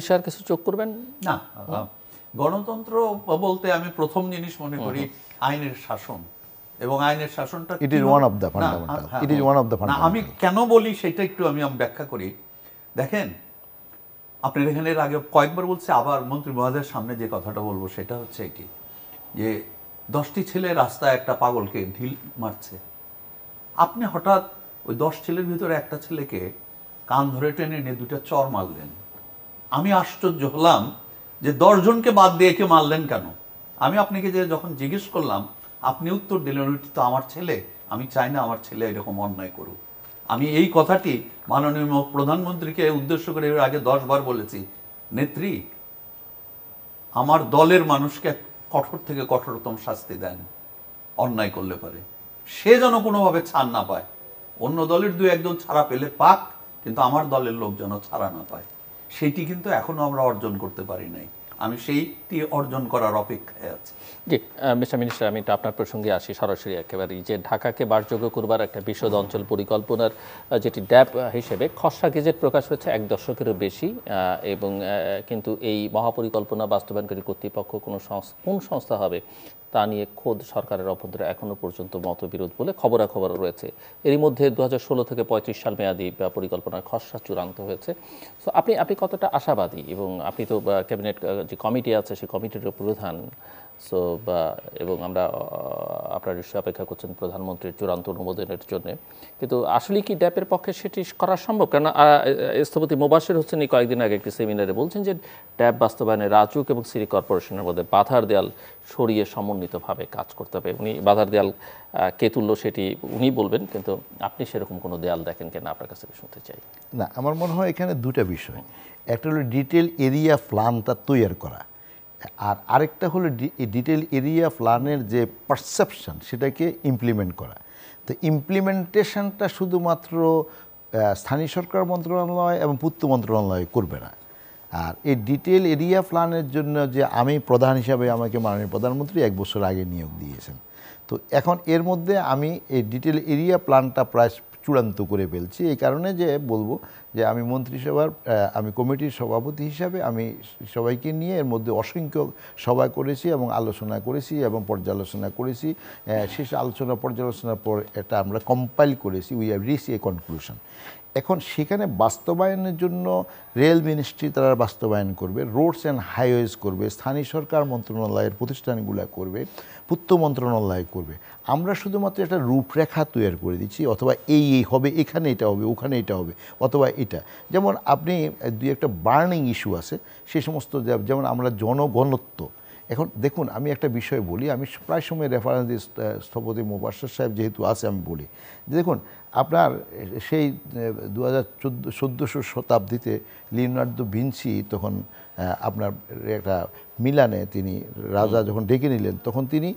ঈশার কিছু চোখ করবেন না গণতন্ত্র বলতে আমি প্রথম জিনিস মনে করি আইনের শাসন এবং আইনের শাসনটা it is one of the fundamental it is one of the fundamental আমি কেন বলি সেটা একটু আমি ব্যাখ্যা করি দেখেন আপনি এখানে আগে কয়েকবার বলছে আবার মন্ত্রী মহাদের সামনে যে কথাটা বলবো সেটা হচ্ছে এটি যে দশটি ছেলে রাস্তায় একটা পাগলকে ঢিল মারছে আপনি হঠাৎ ওই দশ ছেলের ভিতরে একটা ছেলেকে কান ধরে টেনে নিয়ে দুটা চর মারলেন আমি আশ্চর্য হলাম যে দশজনকে বাদ দিয়ে একে মারলেন কেন আমি আপনাকে যে যখন জিজ্ঞেস করলাম আপনি উত্তর দিলেন ওইটি তো আমার ছেলে আমি চাই না আমার ছেলে এরকম অন্যায় করুক আমি এই কথাটি মাননীয় প্রধানমন্ত্রীকে উদ্দেশ্য করে এর আগে দশবার বলেছি নেত্রী আমার দলের মানুষকে কঠোর থেকে কঠোরতম শাস্তি দেন অন্যায় করলে পারে সে যেন কোনোভাবে ছাড় না পায় অন্য দলের দু একজন ছাড়া পেলে পাক কিন্তু আমার দলের লোক যেন ছাড়া না পায় সেটি কিন্তু এখনও আমরা অর্জন করতে পারি নাই আমি সেইটি অর্জন করার অপেক্ষায় আছি জি মিস্টার মিনিস্টার আমি আপনার প্রসঙ্গে আসি সরাসরি একেবারেই যে ঢাকাকে বাসযোগ্য করবার একটা বিশদ অঞ্চল পরিকল্পনার যেটি ড্যাপ হিসেবে খসড়া গেজেট প্রকাশ হয়েছে এক দশকেরও বেশি এবং কিন্তু এই মহাপরিকল্পনা বাস্তবায়নকারী কর্তৃপক্ষ কোনো কোন সংস্থা হবে তা নিয়ে খোদ সরকারের অভ্যন্তরে এখনও পর্যন্ত মতবিরোধ বলে খবরাখবর রয়েছে এরই মধ্যে দু থেকে পঁয়ত্রিশ সাল মেয়াদি পরিকল্পনার খসড়া চূড়ান্ত হয়েছে সো আপনি আপনি কতটা আশাবাদী এবং আপনি তো ক্যাবিনেট যে কমিটি আছে সেই কমিটির প্রধান সো বা এবং আমরা আপনারা নিশ্চয়ই অপেক্ষা করছেন প্রধানমন্ত্রীর চূড়ান্ত অনুমোদনের জন্য কিন্তু আসলে কি ড্যাপের পক্ষে সেটি করা সম্ভব কেন স্থপতি মোবাসের হচ্ছেন এই কয়েকদিন আগে একটি সেমিনারে বলছেন যে ড্যাপ বাস্তবায়নে রাজুক এবং সিটি কর্পোরেশনের মধ্যে বাধার দেয়াল সরিয়ে সমন্বিতভাবে কাজ করতে হবে উনি বাধার দেয়াল কে তুলল সেটি উনি বলবেন কিন্তু আপনি সেরকম কোনো দেয়াল দেখেন কেন আপনার কাছে শুনতে চাই না আমার মনে হয় এখানে দুটা বিষয় একটা হলো ডিটেল এরিয়া প্ল্যান তার তৈরি করা আর আরেকটা হলো ডিটেল এরিয়া প্ল্যানের যে পারসেপশন সেটাকে ইমপ্লিমেন্ট করা তো ইমপ্লিমেন্টেশনটা শুধুমাত্র স্থানীয় সরকার মন্ত্রণালয় এবং পূর্ত মন্ত্রণালয় করবে না আর এই ডিটেল এরিয়া প্ল্যানের জন্য যে আমি প্রধান হিসাবে আমাকে মাননীয় প্রধানমন্ত্রী এক বছর আগে নিয়োগ দিয়েছেন তো এখন এর মধ্যে আমি এই ডিটেল এরিয়া প্ল্যানটা প্রায় চূড়ান্ত করে ফেলছি এই কারণে যে বলবো যে আমি মন্ত্রিসভার আমি কমিটির সভাপতি হিসাবে আমি সবাইকে নিয়ে এর মধ্যে অসংখ্য সভা করেছি এবং আলোচনা করেছি এবং পর্যালোচনা করেছি শেষ আলোচনা পর্যালোচনার পর এটা আমরা কম্পাইল করেছি we have reach a conclusion এখন সেখানে বাস্তবায়নের জন্য রেল মিনিস্ট্রি তারা বাস্তবায়ন করবে রোডস অ্যান্ড হাইওয়েজ করবে স্থানীয় সরকার মন্ত্রণালয়ের প্রতিষ্ঠানগুলো করবে পূর্ত মন্ত্রণালয় করবে আমরা শুধুমাত্র একটা রূপরেখা তৈরি করে দিচ্ছি অথবা এই এই হবে এখানে এটা হবে ওখানে এটা হবে অথবা এটা যেমন আপনি দুই একটা বার্নিং ইস্যু আছে সে সমস্ত যেমন আমরা জনগণত্ব এখন দেখুন আমি একটা বিষয় বলি আমি প্রায় সময় রেফারেন্স দিই স্থপতি মুবাসর সাহেব যেহেতু আছে আমি বলি দেখুন আপনার সেই দু হাজার চোদ্দো চোদ্দোশো শতাব্দীতে লিওনার্দো ভিনসি তখন আপনার একটা মিলানে তিনি রাজা যখন ডেকে নিলেন তখন তিনি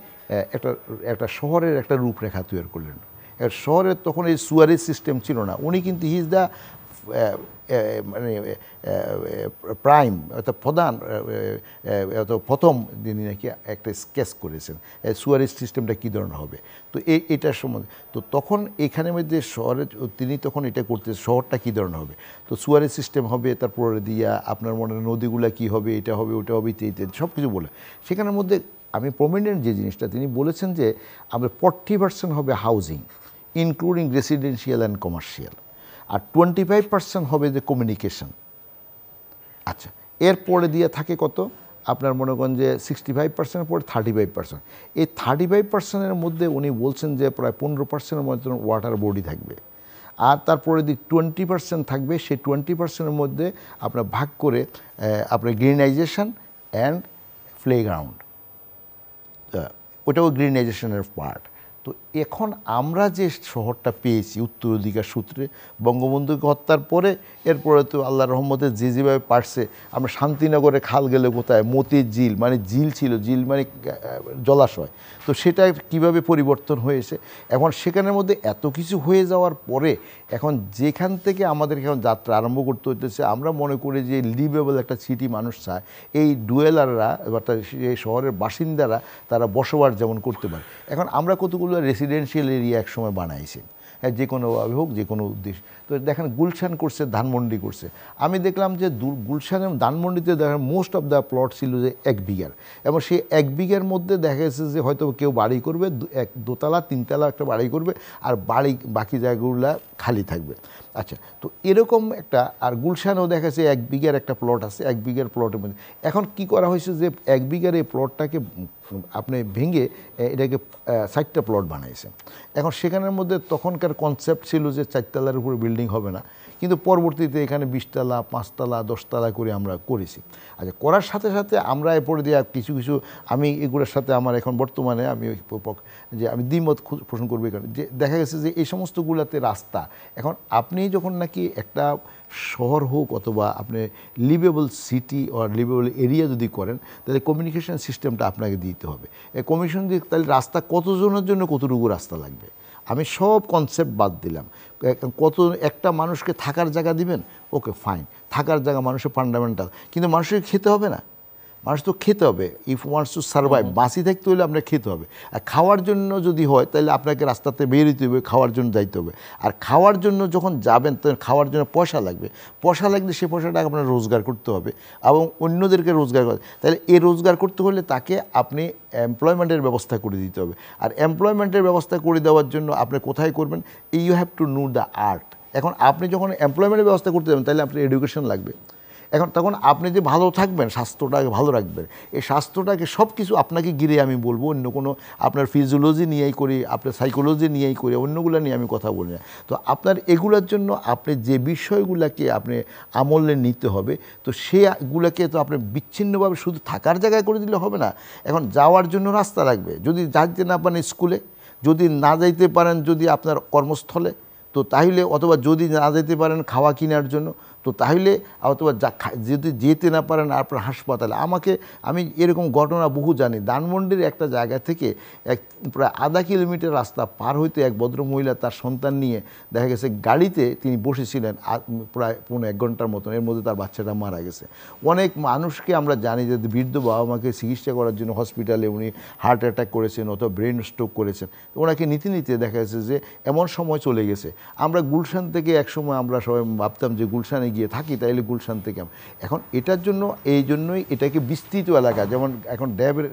একটা একটা শহরের একটা রূপরেখা তৈরি করলেন শহরের তখন এই সুয়ারেজ সিস্টেম ছিল না উনি কিন্তু হি ইজ দ্য মানে প্রাইম অর্থাৎ প্রধান অর্থাৎ প্রথম তিনি নাকি একটা স্কেচ করেছেন সুয়ারেজ সিস্টেমটা কী ধরনের হবে তো এই এটার সম্বন্ধে তো তখন এখানের মধ্যে শহরে তিনি তখন এটা করতে শহরটা কী ধরনের হবে তো সুয়ারেজ সিস্টেম হবে তারপরে দিয়া আপনার মনে নদীগুলা কী হবে এটা হবে ওটা হবে ইত্যাদি সব কিছু বলে সেখানের মধ্যে আমি প্রমিনেন্ট যে জিনিসটা তিনি বলেছেন যে আমাদের ফর্টি পার্সেন্ট হবে housing including residential and commercial আর টোয়েন্টি ফাইভ পার্সেন্ট হবে যে কমিউনিকেশন আচ্ছা এরপরে দিয়ে থাকে কত আপনার মনে করেন যে সিক্সটি ফাইভ পার্সেন্টের পরে থার্টি ফাইভ পার্সেন্ট এই থার্টি ফাইভ পার্সেন্টের মধ্যে উনি বলছেন যে প্রায় পনেরো পার্সেন্টের মধ্যে ওয়াটার বডি থাকবে আর তারপরে দিক টোয়েন্টি পার্সেন্ট থাকবে সেই টোয়েন্টি পার্সেন্টের মধ্যে আপনার ভাগ করে আপনার গ্রিনাইজেশন অ্যান্ড প্লেগ্রাউন্ড ওটাও গ্রিনাইজেশনের পার্ট তো এখন আমরা যে শহরটা পেয়েছি উত্তরাধিকার সূত্রে বঙ্গবন্ধুকে হত্যার পরে এরপরে তো আল্লাহ রহমতের যে যেভাবে পারছে আমরা শান্তিনগরে খাল গেলে কোথায় মতির জিল মানে জিল ছিল জিল মানে জলাশয় তো সেটা কিভাবে পরিবর্তন হয়েছে এখন সেখানের মধ্যে এত কিছু হয়ে যাওয়ার পরে এখন যেখান থেকে আমাদের এখন যাত্রা আরম্ভ করতে হতেছে আমরা মনে করি যে লিভেবল একটা সিটি মানুষ চায় এই ডুয়েলাররা এবার এই শহরের বাসিন্দারা তারা বসবাস যেমন করতে পারে এখন আমরা কতগুলো রেসিডেন্সিয়াল এরিয়া একসময় বানাইছেন হ্যাঁ, যে কোনোভাবে হোক যে কোনো উদ্দেশ্য তো দেখেন গুলশান করছে ধানমন্ডি করছে আমি দেখলাম যে গুলশান এবং ধানমন্ডিতে দেখেন মোস্ট অফ দ্য প্লট ছিল যে এক বিঘার এবং সেই এক বিঘার মধ্যে দেখা গেছে যে হয়তো কেউ বাড়ি করবে এক দোতলা তিনতলা একটা বাড়ি করবে আর বাড়ি বাকি জায়গাগুলো খালি থাকবে আচ্ছা তো এরকম একটা আর গুলশানেও দেখা যাচ্ছে এক বিঘার একটা প্লট আছে এক বিঘার প্লটের মধ্যে এখন কি করা হয়েছে যে এক বিঘার এই প্লটটাকে আপনি ভেঙে এটাকে চারটা প্লট বানাইছে এখন সেখানের মধ্যে তখনকার কনসেপ্ট ছিল যে চারতলার উপরে বিল্ডিং বিল্ডিং হবে না কিন্তু পরবর্তীতে এখানে বিশতলা পাঁচতলা দশতলা করে আমরা করেছি আচ্ছা করার সাথে সাথে আমরা এরপরে দিয়ে কিছু কিছু আমি এগুলোর সাথে আমার এখন বর্তমানে আমি যে আমি দ্বিমত পোষণ করবো এখানে যে দেখা গেছে যে এই সমস্তগুলোতে রাস্তা এখন আপনি যখন নাকি একটা শহর হোক অথবা আপনি livable city or livable area যদি করেন তাহলে কমিউনিকেশন সিস্টেমটা আপনাকে দিতে হবে কমিশন দিয়ে তাহলে রাস্তা কতজনের জন্য কতটুকু রাস্তা লাগবে আমি সব কনসেপ্ট বাদ দিলাম কত একটা মানুষকে থাকার জায়গা দিবেন ওকে ফাইন থাকার জায়গা মানুষের ফান্ডামেন্টাল কিন্তু মানুষের খেতে হবে না মানুষ তো খেতে হবে ইফ ওয়ান্টস টু সার্ভাইভ বাঁচি থাকতে হলে আপনাকে খেতে হবে আর খাওয়ার জন্য যদি হয় তাহলে আপনাকে রাস্তাতে বের বেরোতে হবে খাওয়ার জন্য যাইতে হবে আর খাওয়ার জন্য যখন যাবেন তখন খাওয়ার জন্য পয়সা লাগবে পয়সা লাগলে সে পয়সাটা আপনার রোজগার করতে হবে এবং অন্যদেরকে রোজগার করতে তাহলে এ রোজগার করতে হলে তাকে আপনি এমপ্লয়মেন্টের ব্যবস্থা করে দিতে হবে আর এমপ্লয়মেন্টের ব্যবস্থা করে দেওয়ার জন্য আপনি কোথায় করবেন you have to know the art এখন আপনি যখন এমপ্লয়মেন্টের ব্যবস্থা করতে যাবেন তাহলে আপনার এডুকেশন লাগবে এখন তখন আপনি যে ভালো থাকবেন স্বাস্থ্যটাকে ভালো রাখবেন এই স্বাস্থ্যটাকে সব কিছু আপনাকে গিরে আমি বলবো অন্য কোনো আপনার ফিজিওলজি নিয়েই করি আপনার সাইকোলজি নিয়েই করি অন্যগুলো নিয়ে আমি কথা বলি না তো আপনার এগুলোর জন্য আপনি যে বিষয়গুলোকে আপনি আমলে নিতে হবে তো সেগুলোকে তো আপনি বিচ্ছিন্নভাবে শুধু থাকার জায়গায় করে দিলে হবে না এখন যাওয়ার জন্য রাস্তা লাগবে যদি যাইতে না পারেন স্কুলে যদি না যাইতে পারেন যদি আপনার কর্মস্থলে তো তাহলে অথবা যদি না যেতে পারেন খাওয়া কেনার জন্য তো তাহলে অথবা যা যদি যেতে না পারেন আপনার হাসপাতালে আমাকে আমি এরকম ঘটনা বহু জানি দানমন্ডির একটা জায়গা থেকে এক প্রায় আধা কিলোমিটার রাস্তা পার হইতে এক ভদ্রমহিলা তার সন্তান নিয়ে দেখা গেছে গাড়িতে তিনি বসেছিলেন প্রায় পনেরো এক ঘন্টার মতন এর মধ্যে তার বাচ্চাটা মারা গেছে অনেক মানুষকে আমরা জানি যে বৃদ্ধ বাবা মাকে চিকিৎসা করার জন্য হসপিটালে উনি হার্ট অ্যাটাক করেছেন অথবা ব্রেন স্ট্রোক করেছেন ওনাকে নীতি নীতি দেখা গেছে যে এমন সময় চলে গেছে আমরা গুলশান থেকে একসময় আমরা সবাই ভাবতাম যে গুলশানে ওখানে গিয়ে থাকি তাইলে গুলশান থেকে এখন এটার জন্য এই জন্যই এটাকে বিস্তৃত এলাকা যেমন এখন ড্যাবের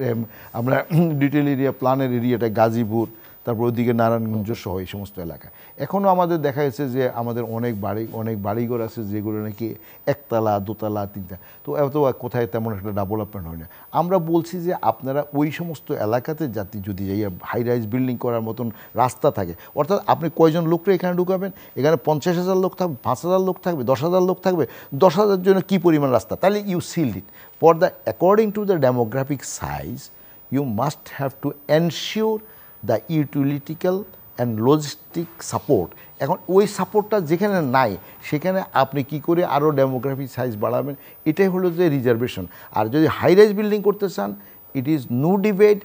আমরা ডিটেল এরিয়া প্ল্যানের এরিয়াটা গাজীপুর তারপর ওইদিকে নারায়ণগঞ্জ সহ এই সমস্ত এলাকা এখনও আমাদের দেখা গেছে যে আমাদের অনেক বাড়ি অনেক বাড়িঘর আছে যেগুলো নাকি একতলা দোতলা তিনটা তো এত কোথায় তেমন একটা ডেভেলপমেন্ট হয় না আমরা বলছি যে আপনারা ওই সমস্ত এলাকাতে যাতে যদি এই হাই রাইজ বিল্ডিং করার মতন রাস্তা থাকে অর্থাৎ আপনি কয়জন লোকরা এখানে ঢুকাবেন এখানে পঞ্চাশ হাজার লোক থাকবে পাঁচ হাজার লোক থাকবে দশ হাজার লোক থাকবে দশ হাজার জন্য কী পরিমাণ রাস্তা তাহলে you seal it for the according to the demographic size you must have to ensure the utilitical and logistic support এখন ওই সাপোর্টটা যেখানে নাই সেখানে আপনি কি করে আরও ডেমোগ্রাফি সাইজ বাড়াবেন এটাই হলো যে রিজার্ভেশন আর যদি হাই রাইজ বিল্ডিং করতে চান it is no debate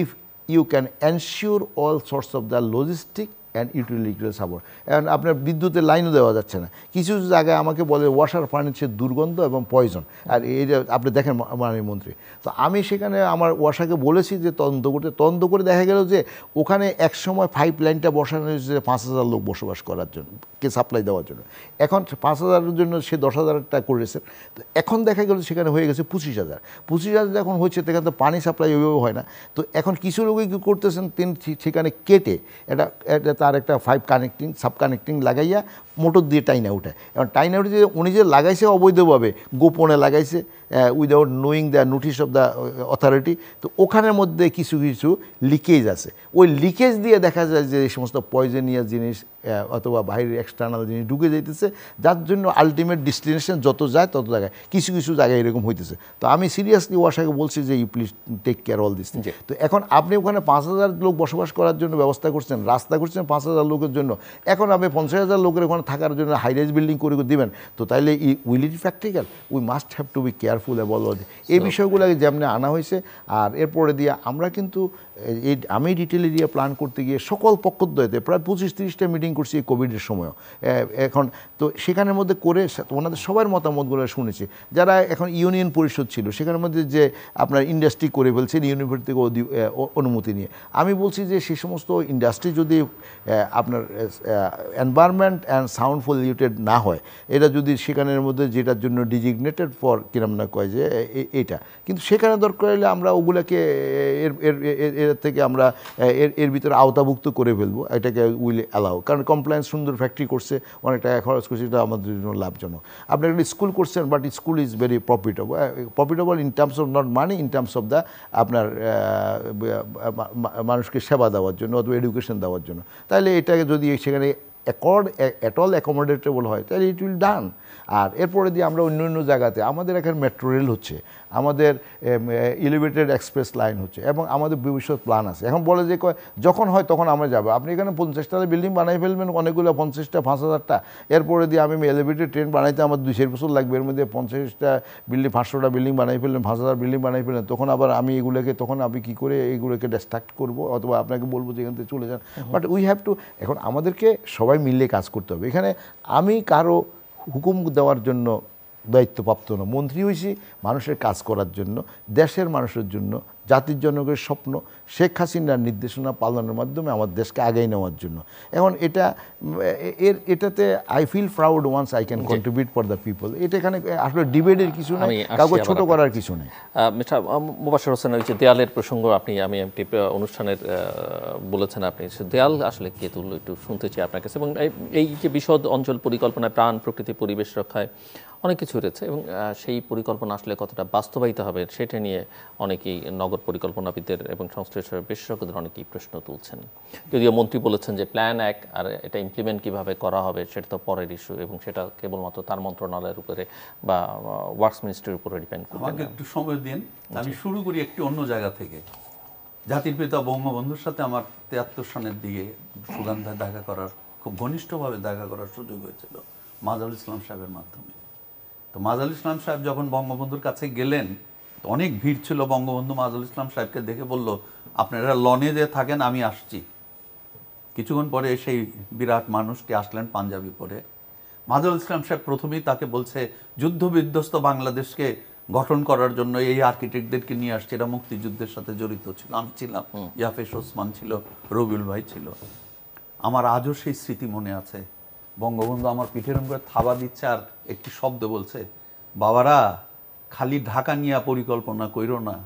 if you can ensure all source of the logistic and utilitical support and আপনার বিদ্যুতের লাইনও দেওয়া যাচ্ছে না কিছু কিছু জায়গায় আমাকে বলে ওয়াশার ফার্নিচার দুর্গন্ধ এবং পয়জন আর এইটা আপনি দেখেন মাননীয় মন্ত্রী তো আমি সেখানে আমার ওয়াশাকে বলেছি যে তদন্ত করতে তদন্ত করে দেখা গেল যে ওখানে একসময় পাইপ লাইনটা বসানো হয়েছে পাঁচ হাজার লোক বসবাস করার জন্য কে সাপ্লাই দেওয়ার জন্য এখন পাঁচ হাজারের জন্য সে দশ হাজারটা করেছে তো এখন দেখা গেল সেখানে হয়ে গেছে পঁচিশ হাজার পঁচিশ হাজার যখন হচ্ছে সেখানে তো পানি সাপ্লাই ওইভাবে হয় না তো এখন কিছু লোকই কী করতেছেন তিনি সেখানে কেটে এটা এটা character 5 connecting, subconnecting लगाइए মোটর দিয়ে টাইনে উঠে এবং টাইনে উঠে উনি যে লাগাইছে অবৈধভাবে গোপনে লাগাইছে without knowing the notice of the authority তো ওখানের মধ্যে কিছু কিছু লিকেজ আছে ওই লিকেজ দিয়ে দেখা যায় যে এই সমস্ত পয়জেনিয়াস জিনিস অথবা বাইরের এক্সটার্নাল জিনিস ঢুকে যাইতেছে যার জন্য আলটিমেট ডেস্টিনেশন যত যায় তত জায়গায় কিছু কিছু জায়গায় এরকম হইতেছে তো আমি সিরিয়াসলি ওয়াশাকে বলছি যে you please take care all this তো এখন আপনি ওখানে পাঁচ হাজার লোক বসবাস করার জন্য ব্যবস্থা করছেন রাস্তা করছেন পাঁচ হাজার লোকের জন্য এখন আপনি পঞ্চাশ হাজার লোকের ওখানে থাকার জন্য হাই রাইজ বিল্ডিং করে দিবেন তো তাইলে ই will it practical we must have to be careful about এই বিষয়গুলোকে যেমনি আনা হয়েছে আর এরপরে দিয়ে আমরা কিন্তু এই আমি ডিটেল এরিয়া প্ল্যান করতে গিয়ে সকল পক্ষদ্বয়তে প্রায় পঁচিশ তিরিশটা মিটিং করছি এই কোভিডের সময়ও এখন তো সেখানের মধ্যে করে ওনাদের সবার মতামতগুলো শুনেছি যারা এখন ইউনিয়ন পরিষদ ছিল সেখানের মধ্যে যে আপনার ইন্ডাস্ট্রি করে ফেলছেন ইউনিভার্সিটি থেকে অনুমতি নিয়ে আমি বলছি যে সে সমস্ত ইন্ডাস্ট্রি যদি আপনার এনভায়রনমেন্ট অ্যান্ড সাউন্ড পলিউটেড না হয় এটা যদি সেখানের মধ্যে যেটার জন্য ডিজিগনেটেড ফর কিরম না কয় যে এটা কিন্তু সেখানে দরকার হলে আমরা ওগুলাকে এর এর থেকে আমরা এর এর ভিতরে আওতাভুক্ত করে ফেলবো এটাকে উইল অ্যালাউ কারণ কমপ্লায়েন্স সুন্দর ফ্যাক্টরি করছে অনেক টাকা খরচ করছে এটা আমাদের জন্য লাভজনক আপনি একটা স্কুল করছেন but school is very profitable profitable in terms of not money in terms of the আপনার মানুষকে সেবা দেওয়ার জন্য অথবা এডুকেশন দেওয়ার জন্য তাহলে এটাকে যদি সেখানে অ্যাকর্ড অ্যাট অল অ্যাকোমোডেটেবল হয় তাহলে ইট উইল ডান আর এরপরে দিয়ে আমরা অন্য অন্য জায়গাতে আমাদের এখানে মেট্রো রেল হচ্ছে আমাদের এলিভেটেড এক্সপ্রেস লাইন হচ্ছে এবং আমাদের ভবিষ্যৎ প্ল্যান আছে এখন বলে যে কয় যখন হয় তখন আমরা যাবো আপনি এখানে পঞ্চাশটা বিল্ডিং বানাই ফেলবেন অনেকগুলো পঞ্চাশটা পাঁচ হাজারটা এরপরে দিয়ে আমি এলিভেটেড ট্রেন বানাইতে আমার দুই চার বছর লাগবে এর মধ্যে পঞ্চাশটা বিল্ডিং পাঁচশোটা বিল্ডিং বানাই ফেললেন পাঁচ হাজার বিল্ডিং বানাই ফেললেন তখন আবার আমি এগুলোকে তখন আমি কী করে এগুলোকে ডিস্ট্রাক্ট করবো অথবা আপনাকে বলবো যে এখান থেকে চলে যান বাট উই হ্যাভ টু এখন আমাদেরকে সবাই সবাই মিলে কাজ করতে হবে এখানে আমি কারো হুকুম দেওয়ার জন্য দায়িত্বপ্রাপ্ত না মন্ত্রী হয়েছি মানুষের কাজ করার জন্য দেশের মানুষের জন্য জাতির জনগণের স্বপ্ন শেখ হাসিনার নির্দেশনা পালনের মাধ্যমে আমার দেশকে আগেই নেওয়ার জন্য এখন এটা এর এটাতে I feel proud once I can contribute for the people এটা এখানে আসলে ডিবেটের কিছু নেই কাউকে ছোট করার কিছু নেই মিস্টার মুবাসর হোসেন ওই যে দেয়ালের প্রসঙ্গ আপনি আমি একটি অনুষ্ঠানের বলেছেন আপনি দেয়াল আসলে কে তুল একটু শুনতে চাই আপনার কাছে এবং এই যে বিশদ অঞ্চল পরিকল্পনায় প্রাণ প্রকৃতি পরিবেশ রক্ষায় অনেক কিছু রয়েছে এবং সেই পরিকল্পনা আসলে কতটা বাস্তবায়িত হবে সেটা নিয়ে অনেকেই নগর পরিকল্পনাবিদদের এবং সংশ্লিষ্ট বিশেষজ্ঞদের অনেকেই প্রশ্ন তুলছেন যদিও মন্ত্রী বলেছেন যে প্ল্যান এক আর এটা ইমপ্লিমেন্ট কিভাবে করা হবে সেটা তো পরের ইস্যু এবং সেটা কেবলমাত্র তার মন্ত্রণালয়ের উপরে বা ওয়ার্কস মিনিস্ট্রির উপরে ডিপেন্ড করবে আমাকে একটু সময় দিন আচ্ছা। আমি শুরু করি একটি অন্য জায়গা থেকে জাতির পিতা বঙ্গবন্ধুর সাথে আমার তেয়াত্তর সনের দিকে সুগান্ধায় দেখা করার খুব ঘনিষ্ঠভাবে দেখা করার সুযোগ হয়েছিল মাজারুল ইসলাম সাহেবের মাধ্যমে তো মাজাল ইসলাম সাহেব যখন বঙ্গবন্ধুর কাছে গেলেন তো অনেক ভিড় ছিল বঙ্গবন্ধু মাজাল ইসলাম সাহেবকে দেখে বলল আপনারা লনে যে থাকেন আমি আসছি কিছুক্ষণ পরে সেই বিরাট মানুষটি আসলেন পাঞ্জাবি পরে মাজাল ইসলাম সাহেব প্রথমেই তাকে বলছে যুদ্ধ বিধ্বস্ত বাংলাদেশকে গঠন করার জন্য এই আর্কিটেক্টদেরকে নিয়ে আসছে এরা মুক্তিযুদ্ধের সাথে জড়িত ছিল আমি ছিলাম ইয়াফেস ওসমান ছিল রবিউল ভাই ছিল আমার আজও সেই স্মৃতি মনে আছে বঙ্গবন্ধু আমার পিঠের উপরে থাবা দিচ্ছে আর একটি শব্দ বলছে বাবারা খালি ঢাকা নিয়ে পরিকল্পনা কইরো না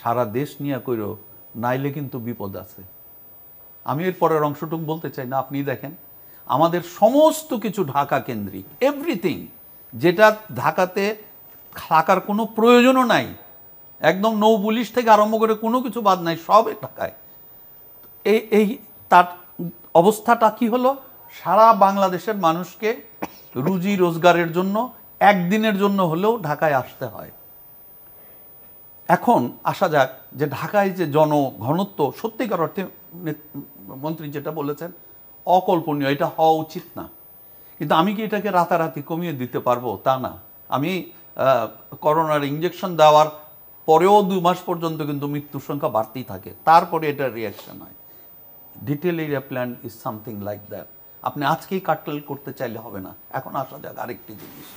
সারা দেশ নিয়ে কইরো নাইলে কিন্তু বিপদ আছে আমি এর পরের অংশটুকু বলতে চাই না আপনি দেখেন আমাদের সমস্ত কিছু ঢাকা কেন্দ্রিক এভরিথিং যেটা ঢাকাতে থাকার কোনো প্রয়োজনও নাই একদম নৌ পুলিশ থেকে আরম্ভ করে কোনো কিছু বাদ নাই সব ঢাকায় এই এই তার অবস্থাটা কি হলো সারা বাংলাদেশের মানুষকে রুজি রোজগারের জন্য একদিনের জন্য হলেও ঢাকায় আসতে হয় এখন আসা যাক যে ঢাকায় যে জনঘনত্ব সত্যিকার অর্থে মন্ত্রী যেটা বলেছেন অকল্পনীয় এটা হওয়া উচিত না কিন্তু আমি কি এটাকে রাতারাতি কমিয়ে দিতে পারবো তা না আমি করোনার ইঞ্জেকশন দেওয়ার পরেও দু মাস পর্যন্ত কিন্তু মৃত্যুর সংখ্যা বাড়তেই থাকে তারপরে এটা রিয়াকশন হয় detail area plan is something like that আপনি আজকেই কাটল করতে চাইলে হবে না এখন আসা যাক আরেকটি জিনিস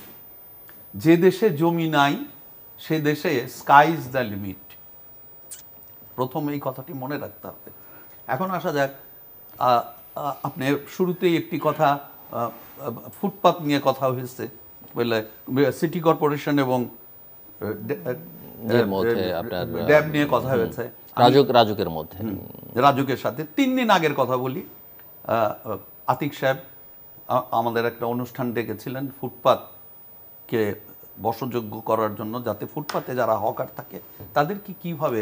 যে দেশে জমি নাই সে দেশে স্কাই ইজ দ্য লিমিট প্রথম এই কথাটি মনে রাখতে হবে এখন আসা যাক আপনি শুরুতেই একটি কথা ফুটপাথ নিয়ে কথা হয়েছে বলে সিটি কর্পোরেশন এবং ড্যাম নিয়ে কথা হয়েছে রাজুক রাজুকের মধ্যে রাজুকের সাথে তিন দিন আগের কথা বলি আতিক সাহেব আমাদের একটা অনুষ্ঠান ডেকেছিলেন ফুটপাতকে বসযোগ্য করার জন্য যাতে ফুটপাতে যারা হকার থাকে তাদেরকে কিভাবে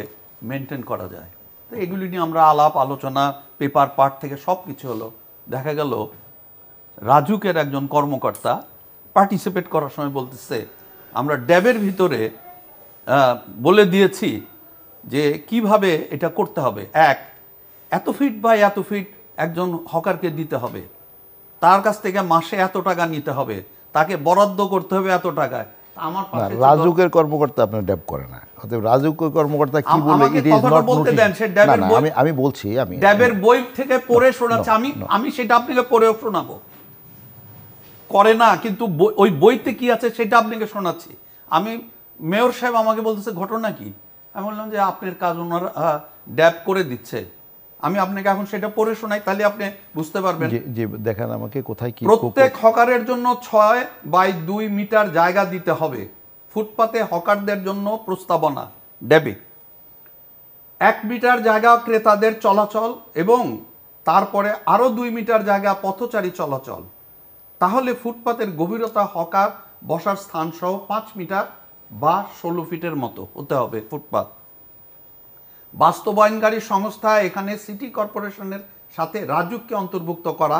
মেনটেন করা যায় তো এগুলি নিয়ে আমরা আলাপ আলোচনা পেপার পাঠ থেকে সব কিছু হলো দেখা গেল রাজুকের একজন কর্মকর্তা পার্টিসিপেট করার সময় বলতেছে আমরা ড্যাবের ভিতরে বলে দিয়েছি যে কিভাবে এটা করতে হবে এক এত ফিট বা এত ফিট একজন হকারকে দিতে হবে তার কাছ থেকে মাসে এত টাকা নিতে হবে তাকে বরাদ্দ করতে হবে এত টাকায় আমার রাজুকের কর্মকর্তা আপনি ড্যাব করে না অতএব রাজুকের কর্মকর্তা কি বলে ইট ইজ নট বলতে দেন সে ড্যাবের বই আমি আমি বলছি আমি ড্যাবের বই থেকে পড়ে শোনাচ্ছি আমি আমি সেটা আপনাকে পড়ে শোনাবো করে না কিন্তু ওই বইতে কি আছে সেটা আপনাকে শোনাচ্ছি আমি মেয়র সাহেব আমাকে বলতেছে ঘটনা কি আমি বললাম যে আপনার কাজ ওনারা ড্যাব করে দিচ্ছে আমি আপনাকে এখন সেটা পড়ে শোনাই তাহলে আপনি বুঝতে পারবেন যে দেখেন আমাকে কোথায় কি প্রত্যেক হকারের জন্য ছয় বাই দুই মিটার জায়গা দিতে হবে ফুটপাতে হকারদের জন্য প্রস্তাবনা ডেবি এক মিটার জায়গা ক্রেতাদের চলাচল এবং তারপরে আরও দুই মিটার জায়গা পথচারী চলাচল তাহলে ফুটপাতের গভীরতা হকার বসার স্থানসহ পাঁচ মিটার বা ষোলো ফিটের মতো হতে হবে ফুটপাত বাস্তবায়নকারী সংস্থা এখানে সিটি কর্পোরেশনের সাথে রাজুককে অন্তর্ভুক্ত করা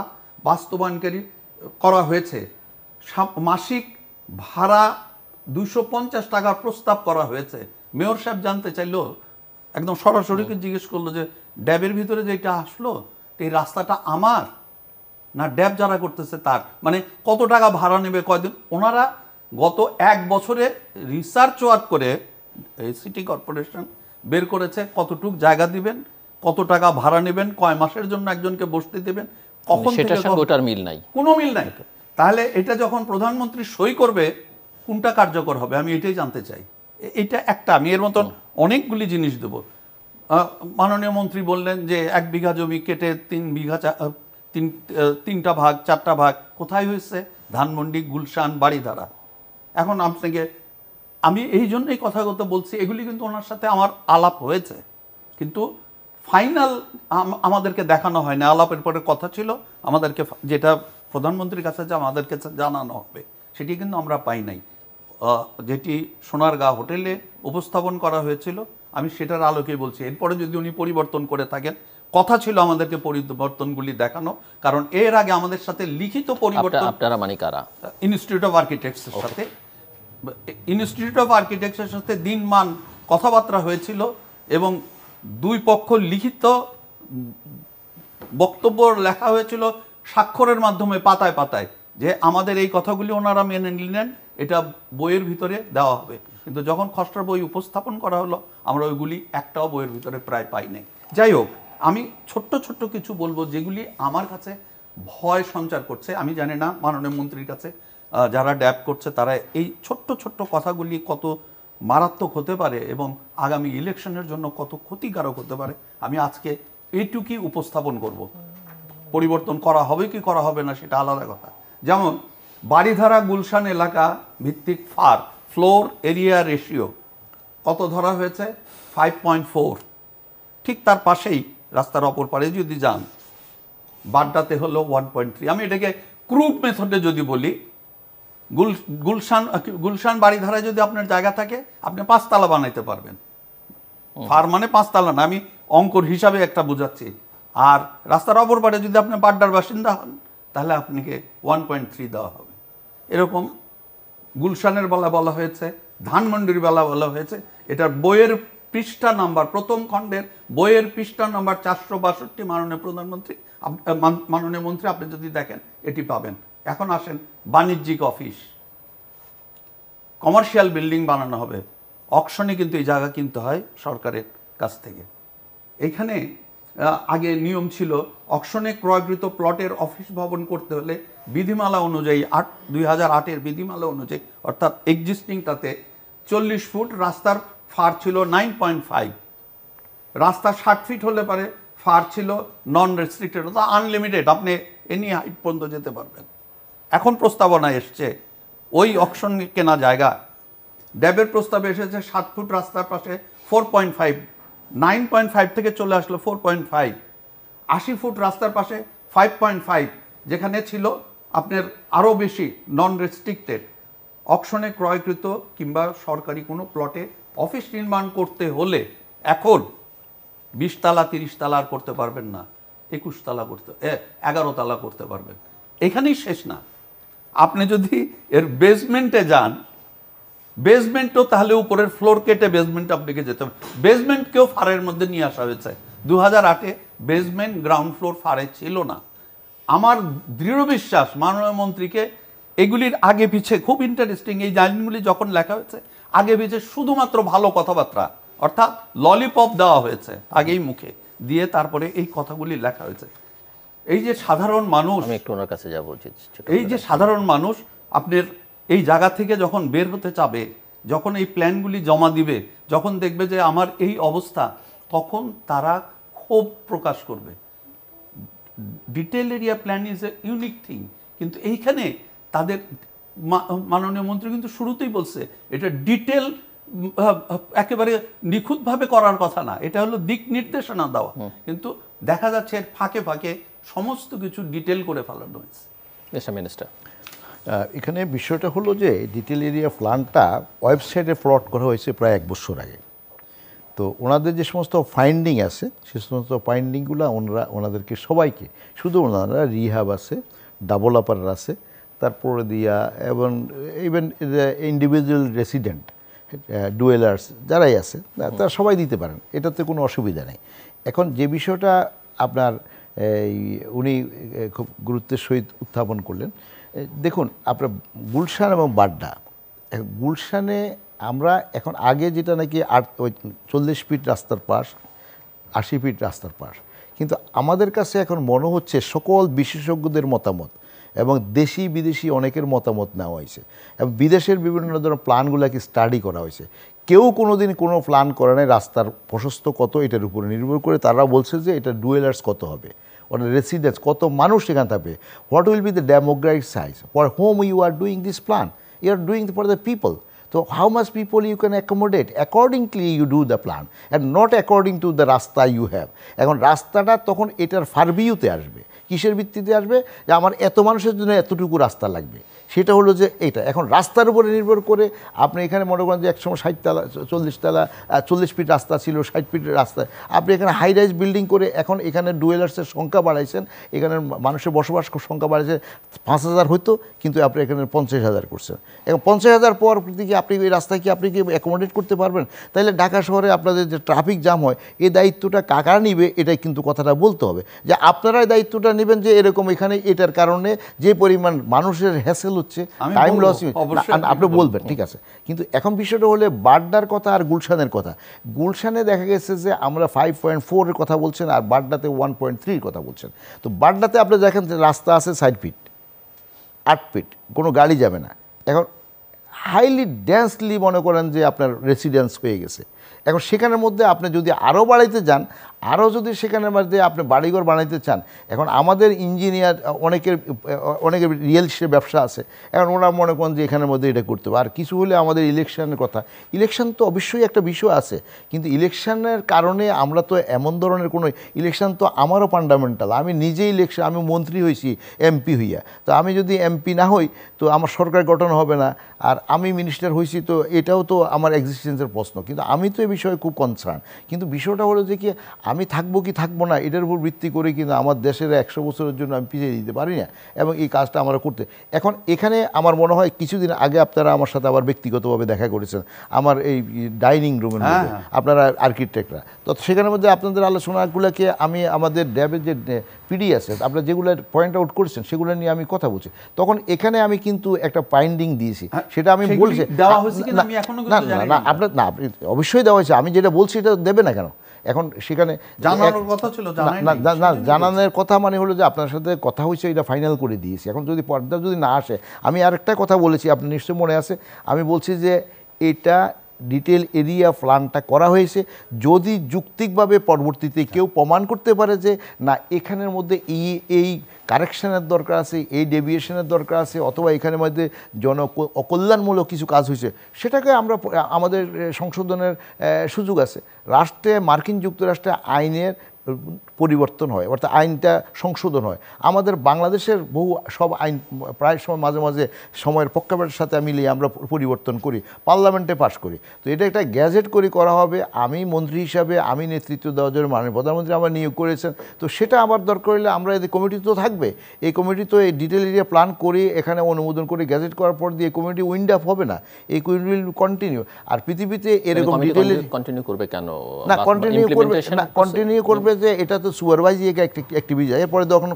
বাস্তবায়নকারী করা হয়েছে মাসিক ভাড়া দুশো পঞ্চাশ টাকার প্রস্তাব করা হয়েছে মেয়র সাহেব জানতে চাইলো একদম সরাসরি জিজ্ঞেস করলো যে ড্যাবের ভিতরে যেটা আসলো এই রাস্তাটা আমার না ড্যাব যারা করতেছে তার মানে কত টাকা ভাড়া নেবে কয়দিন ওনারা গত এক বছরে রিসার্চ ওয়ার্ক করে সিটি কর্পোরেশন বের করেছে কতটুক জায়গা দিবেন কত টাকা ভাড়া নেবেন কয় মাসের জন্য একজনকে বসতে দেবেন মানে কখন ওটার মিল নাই কোনো মিল নাই তাহলে এটা যখন প্রধানমন্ত্রী সই করবে কোনটা কার্যকর হবে আমি এটাই জানতে চাই এটা একটা আমি এর মতন অনেকগুলি জিনিস দেব মাননীয় মন্ত্রী বললেন যে এক বিঘা জমি কেটে তিন বিঘা তিন তিনটা ভাগ চারটা ভাগ কোথায় হয়েছে ধানমন্ডি গুলশান বাড়িধারা এখন আপনাকে আমি এই জন্যই কথা বলছি এগুলি কিন্তু ওনার সাথে আমার আলাপ হয়েছে কিন্তু ফাইনাল আমাদেরকে দেখানো হয় না আলাপের পরে কথা ছিল আমাদেরকে যেটা প্রধানমন্ত্রীর কাছে যে আমাদেরকে জানানো হবে সেটি কিন্তু আমরা পাই নাই যেটি সোনারগাঁ হোটেলে উপস্থাপন করা হয়েছিল আমি সেটার আলোকেই বলছি এরপরে যদি উনি পরিবর্তন করে থাকেন কথা ছিল আমাদেরকে পরিবর্তনগুলি দেখানো কারণ এর আগে আমাদের সাথে লিখিত পরিবর্তন আপনারা মানে কারা ইনস্টিটিউট অফ আর্কিটেক্টসের সাথে ইনস্টিটিউট অফ আর্কিটেকচার সাথে দিনমান কথাবার্তা হয়েছিল এবং দুই পক্ষ লিখিত বক্তব্য লেখা হয়েছিল স্বাক্ষরের মাধ্যমে পাতায় পাতায় যে আমাদের এই কথাগুলি ওনারা মেনে নিলেন এটা বইয়ের ভিতরে দেওয়া হবে কিন্তু যখন খসড়া বই উপস্থাপন করা হলো আমরা ওইগুলি একটাও বইয়ের ভিতরে প্রায় পাই নাই যাই হোক আমি ছোট্ট ছোট্ট কিছু বলবো যেগুলি আমার কাছে ভয় সঞ্চার করছে আমি জানি না মাননীয় মন্ত্রীর কাছে যারা ড্যাব করছে তারা এই ছোট্ট ছোট্ট কথাগুলি কত মারাত্মক হতে পারে এবং আগামী ইলেকশনের জন্য কত ক্ষতিকারক হতে পারে আমি আজকে এইটুকুই উপস্থাপন করব পরিবর্তন করা হবে কি করা হবে না সেটা আলাদা কথা যেমন বাড়িধারা গুলশান এলাকা ভিত্তিক ফার ফ্লোর এরিয়া রেশিও কত ধরা হয়েছে ফাইভ পয়েন্ট ফোর ঠিক তার পাশেই রাস্তার অপর পারে যদি যান বাড্ডাতে হলো ওয়ান পয়েন্ট থ্রি আমি এটাকে ক্রুপ মেথডে যদি বলি গুল গুলশান গুলশান বাড়িধারা যদি আপনার জায়গা থাকে আপনি পাঁচতলা বানাইতে পারবেন ফার মানে পাঁচতলা না আমি অঙ্কর হিসাবে একটা বোঝাচ্ছি আর রাস্তার অপর পারে যদি আপনি পাড্ডার বাসিন্দা হন তাহলে আপনাকে ওয়ান পয়েন্ট থ্রি দেওয়া হবে এরকম গুলশানের বেলা বলা হয়েছে ধানমন্ডির বেলা বলা হয়েছে এটার বইয়ের পৃষ্ঠা নাম্বার প্রথম খণ্ডের বইয়ের পৃষ্ঠা নাম্বার চারশো বাষট্টি মাননীয় প্রধানমন্ত্রী মাননীয় মন্ত্রী আপনি যদি দেখেন এটি পাবেন এখন আসেন বাণিজ্যিক অফিস কমার্শিয়াল বিল্ডিং বানানো হবে অকশনে কিন্তু এই জায়গা কিনতে হয় সরকারের কাছ থেকে এখানে আগে নিয়ম ছিল অকশনে ক্রয়কৃত প্লটের অফিস ভবন করতে হলে বিধিমালা অনুযায়ী আট দুই হাজার আটের বিধিমালা অনুযায়ী অর্থাৎ এক্সিস্টিংটাতে চল্লিশ ফুট রাস্তার ফার ছিল নাইন পয়েন্ট ফাইভ রাস্তা ষাট ফিট হলে পারে ফার ছিল নন রেস্ট্রিক্টেড অর্থাৎ আনলিমিটেড আপনি এনি হাইট পর্যন্ত যেতে পারবেন এখন প্রস্তাবনা এসছে ওই অকশন কেনা জায়গা ড্যাবের প্রস্তাবে এসেছে সাত ফুট রাস্তার পাশে four point five nine point five থেকে চলে আসলো ফোর পয়েন্ট ফাইভ আশি ফুট রাস্তার পাশে ফাইভ পয়েন্ট ফাইভ যেখানে ছিল আপনার আরও বেশি নন রেস্ট্রিক্টেড অকশনে ক্রয়কৃত কিংবা সরকারি কোনো প্লটে অফিস নির্মাণ করতে হলে এখন বিশতলা তিরিশতলা আর করতে পারবেন না একুশতলা করতে এগারো তালা করতে পারবেন এখানেই শেষ না আপনি যদি এর বেসমেন্টে যান বেসমেন্টও তাহলে উপরের ফ্লোর কেটে বেসমেন্ট আপনাকে যেতে হবে বেসমেন্টকেও ফারের মধ্যে নিয়ে আসা হয়েছে দু হাজার আটে বেসমেন্ট গ্রাউন্ড ফ্লোর ফারে ছিল না আমার দৃঢ় বিশ্বাস মাননীয় মন্ত্রীকে এগুলির আগে পিছে খুব ইন্টারেস্টিং এই জাইনগুলি যখন লেখা হয়েছে আগে পিছে শুধুমাত্র ভালো কথাবার্তা অর্থাৎ ললিপপ দেওয়া হয়েছে আগেই মুখে দিয়ে তারপরে এই কথাগুলি লেখা হয়েছে এই যে সাধারণ মানুষ আমি একটু ওনার কাছে যাবো এই যে সাধারণ মানুষ আপনার এই জায়গা থেকে যখন বের হতে চাবে যখন এই প্ল্যানগুলি জমা দিবে যখন দেখবে যে আমার এই অবস্থা তখন তারা ক্ষোভ প্রকাশ করবে detail area plan is a unique thing কিন্তু এইখানে তাদের মাননীয় মন্ত্রী কিন্তু শুরুতেই বলছে এটা ডিটেল একেবারে নিখুঁতভাবে করার কথা না এটা হলো দিক নির্দেশনা দেওয়া কিন্তু দেখা যাচ্ছে ফাঁকে ফাঁকে সমস্ত কিছু ডিটেল করে ফেলানো হয়েছে মিনিস্টার এখানে বিষয়টা হলো যে ডিটেল এরিয়া প্ল্যানটা ওয়েবসাইটে ফ্লট করা হয়েছে প্রায় এক বছর আগে তো ওনাদের যে সমস্ত ফাইন্ডিং আছে সে সমস্ত ফাইন্ডিংগুলো ওনারা ওনাদেরকে সবাইকে শুধু ওনারা রিহাব আছে ডাবল আপার আছে তারপরে দিয়া এবং ইভেন ইন্ডিভিজুয়াল রেসিডেন্ট ডুয়েলার্স যারাই আছে তারা সবাই দিতে পারেন এটাতে কোনো অসুবিধা নেই এখন যে বিষয়টা আপনার উনি খুব গুরুত্বের সহিত উত্থাপন করলেন দেখুন আপনার গুলশান এবং বাড্ডা গুলশানে আমরা এখন আগে যেটা নাকি আট ওই চল্লিশ ফিট রাস্তার পাশ আশি ফিট রাস্তার পাশ কিন্তু আমাদের কাছে এখন মনে হচ্ছে সকল বিশেষজ্ঞদের মতামত এবং দেশি বিদেশি অনেকের মতামত নেওয়া হয়েছে এবং বিদেশের বিভিন্ন ধরনের প্ল্যানগুলোকে স্টাডি করা হয়েছে কেউ কোনো দিন কোনো প্ল্যান করে নাই রাস্তার প্রশস্ত কত এটার উপরে নির্ভর করে তারা বলছে যে এটা ডুয়েলার্স কত হবে ওটা রেসিডেন্স কত মানুষ সেখানে থাকবে what will be the demographic size for home you are doing this plan you are doing for the people তো how much people you can accommodate accordingly you do the plan and not according to the রাস্তা you have এখন রাস্তাটা তখন এটার ফারভিউতে আসবে কিসের ভিত্তিতে আসবে যে আমার এত মানুষের জন্য এতটুকু রাস্তা লাগবে সেটা হলো যে এইটা এখন রাস্তার উপরে নির্ভর করে আপনি এখানে মনে করেন যে একসময় ষাট তালা চল্লিশ তালা চল্লিশ ফিট রাস্তা ছিল ষাট ফিট রাস্তা আপনি এখানে হাই রাইজ বিল্ডিং করে এখন এখানে ডুয়েলার্সের সংখ্যা বাড়াইছেন এখানে মানুষের বসবাস সংখ্যা বাড়াইছে পাঁচ হাজার হইতো কিন্তু আপনি এখানে পঞ্চাশ হাজার করছেন এখন পঞ্চাশ হাজার পর কি আপনি এই রাস্তায় কি আপনি কি অ্যাকোমোডেট করতে পারবেন তাহলে ঢাকা শহরে আপনাদের যে ট্রাফিক জাম হয় এই দায়িত্বটা কাকা নিবে এটাই কিন্তু কথাটা বলতে হবে যে আপনারাই দায়িত্বটা নেবেন যে এরকম এখানে এটার কারণে যে পরিমাণ মানুষের হ্যাসেল ক্যান্সেল হচ্ছে টাইম লস আপনি বলবেন ঠিক আছে কিন্তু এখন বিষয়টা হলে বাড্ডার কথা আর গুলশানের কথা গুলশানে দেখা গেছে যে আমরা ফাইভ পয়েন্ট ফোরের কথা বলছেন আর বাড্ডাতে ওয়ান পয়েন্ট থ্রির কথা বলছেন তো বাড্ডাতে আপনি দেখেন যে রাস্তা আছে সাইড ফিট আট ফিট কোনো গাড়ি যাবে না এখন হাইলি ডেন্সলি মনে করেন যে আপনার রেসিডেন্স হয়ে গেছে এখন সেখানের মধ্যে আপনি যদি আরও বাড়াইতে যান আরও যদি সেখানের মধ্যে আপনি বাড়িঘর বানাইতে চান এখন আমাদের ইঞ্জিনিয়ার অনেকের অনেকের রিয়েল স্টেট ব্যবসা আছে এখন ওরা মনে করেন যে এখানের মধ্যে এটা করতে হবে আর কিছু হলে আমাদের ইলেকশনের কথা ইলেকশন তো অবশ্যই একটা বিষয় আছে কিন্তু ইলেকশনের কারণে আমরা তো এমন ধরনের কোনো ইলেকশন তো আমারও ফান্ডামেন্টাল আমি নিজেই ইলেকশন আমি মন্ত্রী হয়েছি এমপি হইয়া তো আমি যদি এমপি না হই তো আমার সরকার গঠন হবে না আর আমি মিনিস্টার হয়েছি তো এটাও তো আমার এক্সিস্টেন্সের প্রশ্ন কিন্তু আমি তো এ বিষয়ে খুব কনসার্ন কিন্তু বিষয়টা হলো যে কি আমি থাকবো কি থাকবো না এটার উপর ভিত্তি করে কিন্তু আমার দেশের একশো বছরের জন্য আমি পিছিয়ে দিতে পারি না এবং এই কাজটা আমরা করতে এখন এখানে আমার মনে হয় কিছুদিন আগে আপনারা আমার সাথে আবার ব্যক্তিগতভাবে দেখা করেছেন আমার এই ডাইনিং রুমের হ্যাঁ, মধ্যে হ্যাঁ। আপনারা আর্কিটেক্টরা তো সেখানের মধ্যে আপনাদের আলোচনাগুলোকে আমি আমাদের ড্যাবের যে পিডি অ্যাসেট আপনারা যেগুলো পয়েন্ট আউট করছেন সেগুলো নিয়ে আমি কথা বলছি তখন এখানে আমি কিন্তু একটা পাইন্ডিং দিয়েছি হ্যাঁ, সেটা আমি বলছি না না আপনার না অবশ্যই দেওয়া হয়েছে আমি যেটা বলছি এটা দেবে না কেন এখন সেখানে জানানোর কথা ছিল না জানানোর কথা মানে হলো যে আপনার সাথে কথা হয়েছে এটা ফাইনাল করে দিয়েছি এখন যদি পর্দা যদি না আসে আমি আরেকটা কথা বলেছি আপনি নিশ্চয়ই মনে আছে আমি বলছি যে এটা ডিটেল এরিয়া প্ল্যানটা করা হয়েছে যদি যুক্তিকভাবে পরবর্তীতে আচ্ছা। কেউ প্রমাণ করতে পারে যে না এখানের মধ্যে এই এই কারেকশানের দরকার আছে এই ডেভিয়েশনের দরকার আছে অথবা এখানের মধ্যে জন অকল্যাণমূলক কিছু কাজ হয়েছে সেটাকে আমরা আমাদের সংশোধনের সুযোগ আছে রাষ্ট্রে মার্কিন যুক্তরাষ্ট্রে আইনের পরিবর্তন হয় অর্থাৎ আইনটা সংশোধন হয় আমাদের বাংলাদেশের বহু সব আইন প্রায় সময় মাঝে মাঝে সময়ের পক্ষপাতের সাথে মিলিয়ে আমরা পরিবর্তন করি পার্লামেন্টে পাশ করি তো এটা একটা গ্যাজেট করে করা হবে আমি মন্ত্রী হিসাবে আমি নেতৃত্ব দেওয়ার জন্য মাননীয় প্রধানমন্ত্রী আমার নিয়োগ করেছেন তো সেটা আবার দরকার হলে আমরা এদের কমিটি তো থাকবে এই কমিটি তো এই ডিটেল এরিয়া প্ল্যান করে এখানে অনুমোদন করে গ্যাজেট করার পর দিয়ে কমিটি উইন্ড আপ হবে না এই কমিটি উইল কন্টিনিউ আর পৃথিবীতে এরকম ডিটেল কন্টিনিউ করবে কেন না কন্টিনিউ করবে না কন্টিনিউ করবে যে এটা তো সুপারভাইজ অ্যাক্টিভিটি যায় এরপরে তখন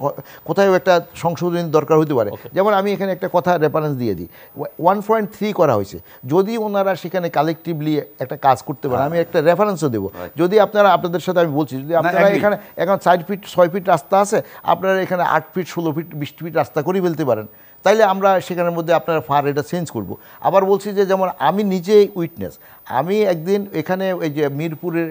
কোথায় একটা সংশোধনের দরকার হতে পারে যেমন আমি এখানে একটা কথা রেফারেন্স দিয়ে দিই ওয়ান পয়েন্ট থ্রি করা হয়েছে যদি ওনারা সেখানে কালেকটিভলি একটা কাজ করতে পারে আমি একটা রেফারেন্সও দেবো যদি আপনারা আপনাদের সাথে আমি বলছি যদি আপনারা এখানে এখন চার ফিট ছয় ফিট রাস্তা আছে আপনারা এখানে আট ফিট ষোলো ফিট বিশ ফিট রাস্তা করে ফেলতে পারেন তাইলে আমরা সেখানের মধ্যে আপনার ফার এটা চেঞ্জ করব আবার বলছি যে যেমন আমি নিজে উইটনেস আমি একদিন এখানে ওই যে মিরপুরের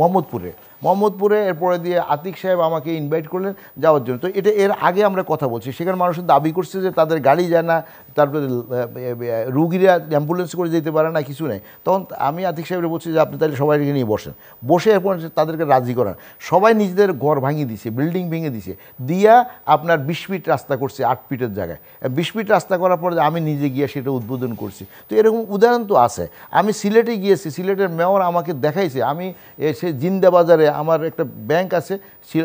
মোহাম্মদপুরে মোহাম্মদপুরে এরপরে দিয়ে আতিক সাহেব আমাকে ইনভাইট করলেন যাওয়ার জন্য তো এটা এর আগে আমরা কথা বলছি সেখানে মানুষের দাবি করছে যে তাদের গাড়ি যায় না তারপরে রুগীরা অ্যাম্বুলেন্স করে যেতে পারে না কিছু নেই তখন আমি আতিক সাহেবরে বলছি যে আপনি তাহলে সবাইকে নিয়ে বসেন বসে এরপর তাদেরকে রাজি করান সবাই নিজেদের ঘর ভাঙিয়ে দিছে বিল্ডিং ভেঙে দিছে দিয়া আপনার বিশ ফিট রাস্তা করছে আট ফিটের জায়গায় বিশ ফিট রাস্তা করার পরে আমি নিজে গিয়ে সেটা উদ্বোধন করছি তো এরকম উদাহরণ তো আছে আমি সিলেটে গিয়েছি সিলেটের মেয়র আমাকে দেখাইছে আমি সে জিন্দা বাজারে আমার একটা ব্যাংক আছে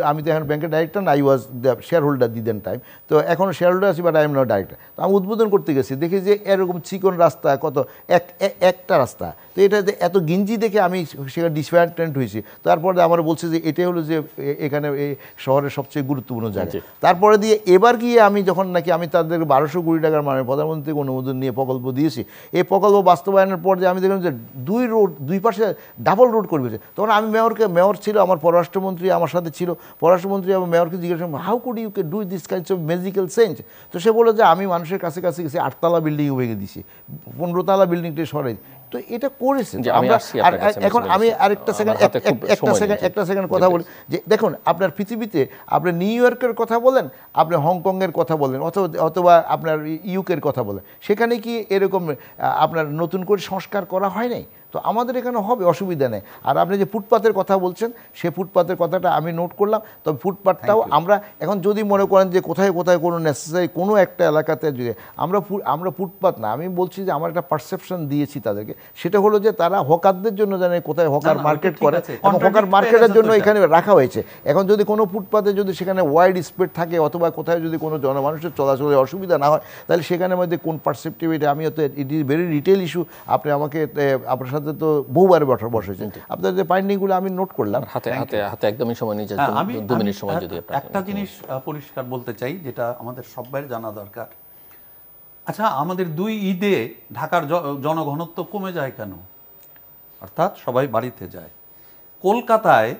আমি তো এখন ব্যাংকের ডাইরেক্টর না I was share holder the then time তো এখন শেয়ার হোল্ডার আছি but I am not director তো আমি উদ্বোধন করতে গেছি দেখি যে এরকম চিকন রাস্তা কত এক একটা রাস্তা তো এটা এত গিঞ্জি দেখে আমি সেখানে ডিসঅ্যাটেন্ট হয়েছি তারপরে আমার বলছে যে এটাই হলো যে এখানে এই শহরের সবচেয়ে গুরুত্বপূর্ণ জায়গা তারপরে দিয়ে এবার গিয়ে আমি যখন নাকি আমি তাদের বারোশো কোটি টাকার মানে প্রধানমন্ত্রীকে অনুমোদন নিয়ে প্রকল্প দিয়েছি এই প্রকল্প বাস্তবায়নের পর যে আমি দেখলাম যে দুই রোড দুই পাশে ডাবল রোড করে দিয়েছে তখন আমি মেয়রকে মেয়র ছিল আমার পররাষ্ট্রমন্ত্রী আমার সাথে ছিল পররাষ্ট্রমন্ত্রী এবং মেয়রকে জিজ্ঞেস হাউ কুড ইউ কে do this kinds of magical change তো সে বলে যে আমি মানুষের কাছে কাছে গেছি আটতলা বিল্ডিং ভেঙে দিছি পনেরোতলা বিল্ডিংটি সরাই তো এটা করেছেন এখন আমি আরেকটা সেকেন্ড একটা সেকেন্ড একটা সেকেন্ড কথা বলি যে দেখুন আপনার পৃথিবীতে আপনি নিউ ইয়র্কের কথা বলেন আপনি হংকংয়ের কথা বলেন অথবা অথবা আপনার ইউকের কথা বলেন সেখানে কি এরকম আপনার নতুন করে সংস্কার করা হয় নাই তো আমাদের এখানে হবে অসুবিধা নেই আর আপনি যে ফুটপাতের কথা বলছেন সে ফুটপাতের কথাটা আমি নোট করলাম তবে ফুটপাতটাও আমরা এখন যদি মনে করেন যে কোথায় কোথায় কোনো নেসেসারি কোনো একটা এলাকাতে যদি আমরা আমরা ফুটপাত না আমি বলছি যে আমার একটা পারসেপশন দিয়েছি তাদেরকে সেটা হলো যে তারা হকারদের জন্য জানে কোথায় হকার মার্কেট করে এবং হকার মার্কেটের জন্য এখানে রাখা হয়েছে এখন যদি কোনো ফুটপাতে যদি সেখানে ওয়াইড স্পেড থাকে অথবা কোথায় যদি কোনো জনমানুষের চলাচলের অসুবিধা না হয় তাহলে সেখানে মধ্যে কোন পারসেপটিভিটি আমি হয়তো it is very retail issue আপনি আমাকে আপনার সাথে আপনাদের তো বহুবার বসেছেন আপনাদের যে ফাইন্ডিংগুলো আমি নোট করলাম হাতে হাতে হাতে একদমই সময় নিয়ে যাচ্ছি হ্যাঁ, আমি দু মিনিট সময় যদি একটা জিনিস পরিষ্কার বলতে চাই যেটা আমাদের সবাই জানা দরকার আচ্ছা আমাদের দুই ঈদে ঢাকার জনঘনত্ব কমে যায় কেন অর্থাৎ সবাই বাড়িতে যায় কলকাতায়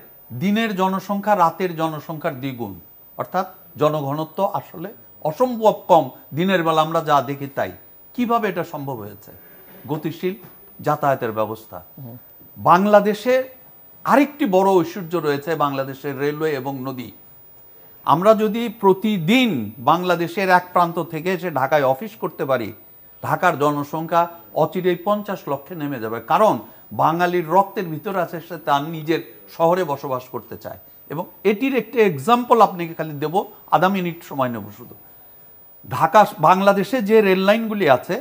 দিনের জনসংখ্যা রাতের জনসংখ্যার দ্বিগুণ অর্থাৎ জনঘনত্ব আসলে অসম্ভব কম দিনের বেলা আমরা যা দেখি তাই কিভাবে এটা সম্ভব হয়েছে গতিশীল যাতায়াতের ব্যবস্থা বাংলাদেশে আরেকটি বড় ঐশ্বর্য রয়েছে বাংলাদেশের রেলওয়ে এবং নদী আমরা যদি প্রতিদিন বাংলাদেশের এক প্রান্ত থেকে এসে ঢাকায় অফিস করতে পারি ঢাকার জনসংখ্যা অচিরেই পঞ্চাশ লক্ষে নেমে যাবে কারণ বাঙালির রক্তের ভিতরে আছে সে তার নিজের শহরে বসবাস করতে চায় এবং এটির একটি এক্সাম্পল আপনাকে খালি দেব আধা মিনিট সময় নেব শুধু ঢাকা বাংলাদেশে যে রেল লাইনগুলি আছে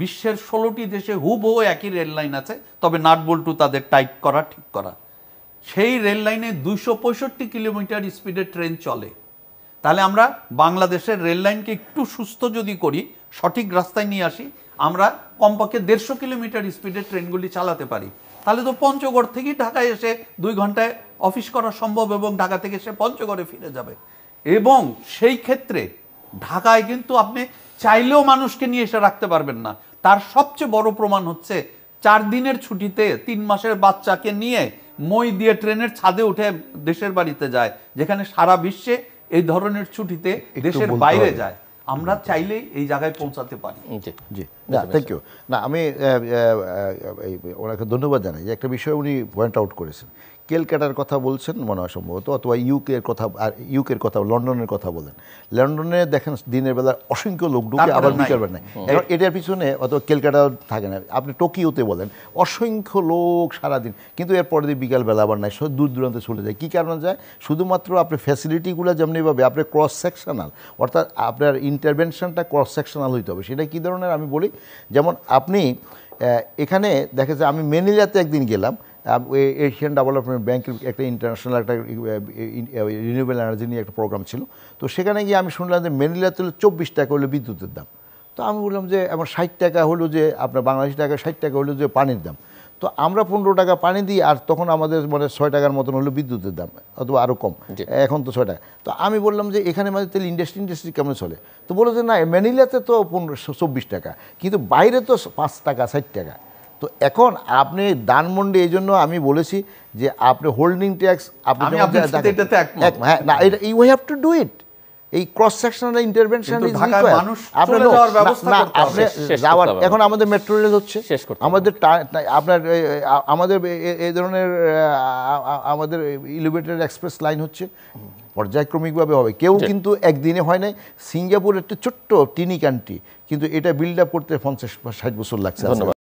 বিশ্বের ষোলোটি দেশে হুবহু একই রেল লাইন আছে তবে নাটবল্টু তাদের টাইট করা ঠিক করা সেই রেল লাইনে দুইশো পঁয়ষট্টি কিলোমিটার স্পিডে ট্রেন চলে তাহলে আমরা বাংলাদেশের রেল লাইনকে একটু সুস্থ যদি করি সঠিক রাস্তায় নিয়ে আসি আমরা কমপক্ষে দেড়শো কিলোমিটার স্পিডে ট্রেনগুলি চালাতে পারি তাহলে তো পঞ্চগড় থেকেই ঢাকায় এসে দুই ঘন্টায় অফিস করা সম্ভব এবং ঢাকা থেকে সে পঞ্চগড়ে ফিরে যাবে এবং সেই ক্ষেত্রে ঢাকায় কিন্তু আপনি চাইলেও মানুষকে নিয়ে এসে রাখতে পারবেন না তার সবচেয়ে বড় প্রমাণ হচ্ছে চার দিনের ছুটিতে তিন মাসের বাচ্চাকে নিয়ে মই দিয়ে ট্রেনের ছাদে উঠে দেশের বাড়িতে যায় যেখানে সারা বিশ্বে এই ধরনের ছুটিতে দেশের বাইরে যায় আমরা চাইলে এই জায়গায় পৌঁছাতে পারি জি থ্যাংক ইউ না আমি ওনাকে ধন্যবাদ জানাই যে একটা বিষয় উনি পয়েন্ট আউট করেছেন কেলকাটার কথা বলছেন মনে হয় সম্ভবত অথবা ইউকের কথা আর ইউকের কথা লন্ডনের কথা বলেন লন্ডনে দেখেন দিনের বেলা অসংখ্য লোক ঢুকে আবার বিকেলবেলা নেয় এখন এটার পিছনে অথবা কেলকাটা থাকে না আপনি টোকিওতে বলেন অসংখ্য লোক সারাদিন কিন্তু এরপরে দিয়ে বিকালবেলা আবার নাই দূর দূরান্তে চলে যায় কী কারণে যায় শুধুমাত্র আপনি ফ্যাসিলিটিগুলো যেমনিভাবে আপনি ক্রস সেকশনাল অর্থাৎ আপনার ইন্টারভেনশনটা ক্রস সেকশনাল হইতে হবে সেটা কী ধরনের আমি বলি যেমন আপনি এখানে দেখা যায় আমি মেনিলাতে একদিন গেলাম এশিয়ান ডেভেলপমেন্ট ব্যাংকের একটা ইন্টারন্যাশনাল একটা রিনিউয়েবল এনার্জি নিয়ে একটা প্রোগ্রাম ছিল তো সেখানে গিয়ে আমি শুনলাম যে মেনিলা তেল চব্বিশ টাকা হলো বিদ্যুতের দাম তো আমি বললাম যে আমার ষাট টাকা হলো যে আপনার বাংলাদেশ টাকা ষাট টাকা হলো যে পানির দাম তো আমরা পনেরো টাকা পানি দিই আর তখন আমাদের মানে ছয় টাকার মতন হলো বিদ্যুতের দাম অথবা আরও কম এখন তো ছয় টাকা তো আমি বললাম যে এখানে মানে তেল ইন্ডাস্ট্রি ইন্ডাস্ট্রি কেমন চলে তো বলো যে না ম্যানিলাতে তো পনেরো চব্বিশ টাকা কিন্তু বাইরে তো পাঁচ টাকা ষাট টাকা তো এখন আপনি ধানমন্ডি এই জন্য আমি বলেছি যে আপনি হোল্ডিং ট্যাক্স আপনি হ্যাঁ না এটা you have to do it এই ক্রস সেকশনাল ইন্টারভেনশন ইজ আপনার আপনি যাওয়ার এখন আমাদের মেট্রো রেল হচ্ছে আমাদের আপনার আমাদের এই ধরনের আমাদের ইলিভেটেড এক্সপ্রেস লাইন হচ্ছে পর্যায়ক্রমিকভাবে হবে কেউ কিন্তু একদিনে হয় নাই সিঙ্গাপুর একটা ছোট্ট টিনি কান্ট্রি কিন্তু এটা বিল্ড আপ করতে পঞ্চাশ বা ষাট বছর লাগছে